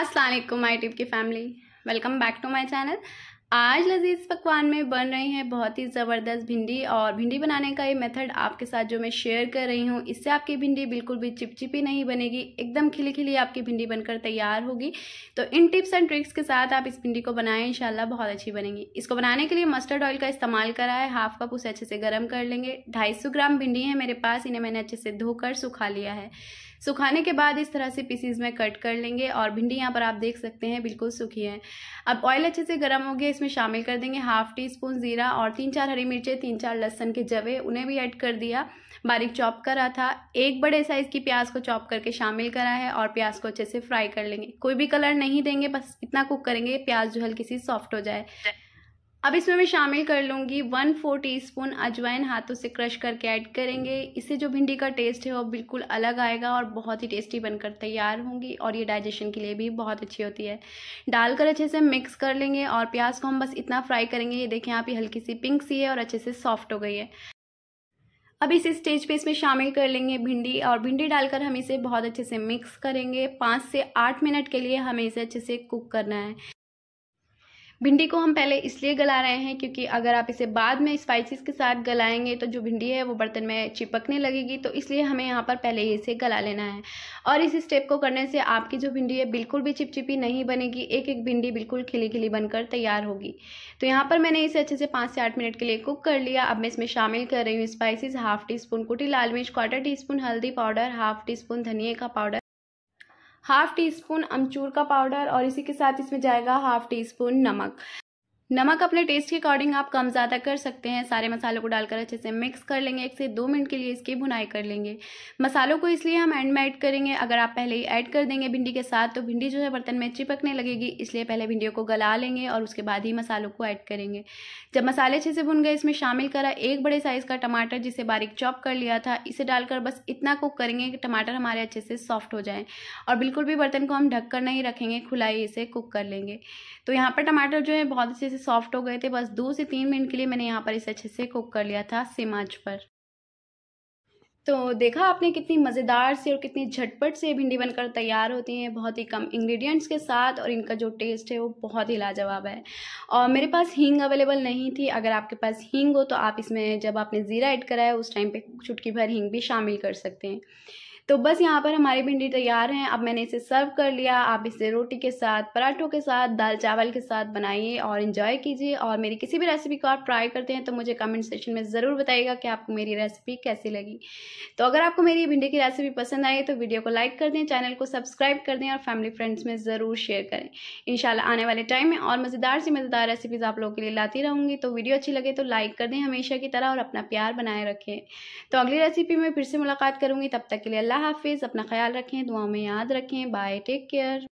असलम आई टीप की family welcome back to my channel आज लजीज पकवान में बन रहे हैं बहुत ही ज़बरदस्त भिंडी और भिंडी बनाने का ये मेथड आपके साथ जो मैं शेयर कर रही हूँ इससे आपकी भिंडी बिल्कुल भी चिपचिपी नहीं बनेगी एकदम खिली खिली आपकी भिंडी बनकर तैयार होगी तो इन टिप्स एंड ट्रिक्स के साथ आप इस भिंडी को बनाएं इंशाल्लाह बहुत अच्छी बनेगी इसको बनाने के लिए मस्टर्ड ऑयल का इस्तेमाल करा है हाफ कप उसे अच्छे से गर्म कर लेंगे ढाई ग्राम भिंडी है मेरे पास इन्हें मैंने अच्छे से धोकर सुखा लिया है सुखाने के बाद इस तरह से पीसीज में कट कर लेंगे और भिंडी यहाँ पर आप देख सकते हैं बिल्कुल सूखी है अब ऑयल अच्छे से गर्म हो गया इसमें इसमें शामिल कर देंगे हाफ टी स्पून ज़ीरा और तीन चार हरी मिर्चें तीन चार लहसन के जवे उन्हें भी ऐड कर दिया बारीक चॉप करा था एक बड़े साइज़ की प्याज को चॉप करके शामिल करा है और प्याज को अच्छे से फ्राई कर लेंगे कोई भी कलर नहीं देंगे बस इतना कुक करेंगे प्याज जो हल्की सी सॉफ्ट हो जाए अब इसमें मैं शामिल कर लूँगी वन फोर टी स्पून अजवाइन हाथों से क्रश करके ऐड करेंगे इससे जो भिंडी का टेस्ट है वो बिल्कुल अलग आएगा और बहुत ही टेस्टी बनकर तैयार होंगी और ये डाइजेशन के लिए भी बहुत अच्छी होती है डालकर अच्छे से मिक्स कर लेंगे और प्याज को हम बस इतना फ्राई करेंगे ये देखें आप ये हल्की सी पिंक सी है और अच्छे से सॉफ्ट हो गई है अब इस स्टेज पे इसमें शामिल कर लेंगे भिंडी और भिंडी डालकर हम इसे बहुत अच्छे से मिक्स करेंगे पाँच से आठ मिनट के लिए हमें इसे अच्छे से कुक करना है भिंडी को हम पहले इसलिए गला रहे हैं क्योंकि अगर आप इसे बाद में स्पाइसिस के साथ गलाएंगे तो जो भिंडी है वो बर्तन में चिपकने लगेगी तो इसलिए हमें यहाँ पर पहले इसे गला लेना है और इस स्टेप को करने से आपकी जो भिंडी है बिल्कुल भी चिपचिपी नहीं बनेगी एक एक भिंडी बिल्कुल खिली खिली बनकर तैयार होगी तो यहाँ पर मैंने इसे अच्छे से पाँच से आठ मिनट के लिए कुक कर लिया अब मैं इसमें शामिल कर रही हूँ स्पाइसिस हाफ टी स्पून कुटी लाल मिर्च क्वार्टर टी स्पून हल्दी पाउडर हाफ टी स्पून धनिए का पाउडर हाफ टी स्पून अमचूर का पाउडर और इसी के साथ इसमें जाएगा हाफ टी स्पून नमक नमक अपने टेस्ट के अकॉर्डिंग आप कम ज़्यादा कर सकते हैं सारे मसालों को डालकर अच्छे से मिक्स कर लेंगे एक से दो मिनट के लिए इसकी भुनाई कर लेंगे मसालों को इसलिए हम एंड में ऐड करेंगे अगर आप पहले ही ऐड कर देंगे भिंडी के साथ तो भिंडी जो है बर्तन में चिपकने लगेगी इसलिए पहले भिंडियों को गला लेंगे और उसके बाद ही मसालों को ऐड करेंगे जब मसाले अच्छे से भुन गए इसमें शामिल करा एक बड़े साइज़ का टमाटर जिसे बारीक चॉप कर लिया था इसे डालकर बस इतना कुक करेंगे कि टमाटर हमारे अच्छे से सॉफ्ट हो जाए और बिल्कुल भी बर्तन को हम ढक नहीं रखेंगे खुलाई इसे कुक कर लेंगे तो यहाँ पर टमाटर जो है बहुत अच्छे से सॉफ्ट हो गए थे बस दो से तीन मिनट के लिए मैंने यहाँ पर इसे अच्छे से कुक कर लिया था सिम आँच पर तो देखा आपने कितनी मज़ेदार से और कितनी झटपट से भिंडी बनकर तैयार होती हैं बहुत ही कम इंग्रेडिएंट्स के साथ और इनका जो टेस्ट है वो बहुत ही लाजवाब है और मेरे पास हींग अवेलेबल नहीं थी अगर आपके पास हींग हो तो आप इसमें जब आपने ज़ीरा ऐड करा है उस टाइम पे चुटकी भर हींग भी शामिल कर सकते हैं तो बस यहाँ पर हमारी भिंडी तैयार हैं अब मैंने इसे सर्व कर लिया आप इसे रोटी के साथ पराठों के साथ दाल चावल के साथ बनाइए और इन्जॉय कीजिए और मेरी किसी भी रेसिपी को आप ट्राई करते हैं तो मुझे कमेंट सेक्शन में ज़रूर बताइएगा कि आपको मेरी रेसिपी कैसी लगी तो अगर आपको मेरी भिंडी की रेसिपी पसंद आई तो वीडियो को लाइक कर दें चैनल को सब्सक्राइब कर दें और फैमिली फ्रेंड्स में ज़रूर शेयर करें इन आने वाले टाइम में और मज़ेदार से मज़ेदार रेसिपीज़ आप लोगों के लिए लाती रहूँगी तो वीडियो अच्छी लगे तो लाइक कर दें हमेशा की तरह और अपना प्यार बनाए रखें तो अगली रेसिपी में फिर से मुलाकात करूँगी तब तक के लिए अल्लाह अल्लाह हाफिज़ अपना ख्याल रखें दुआ में याद रखें बाय टेक केयर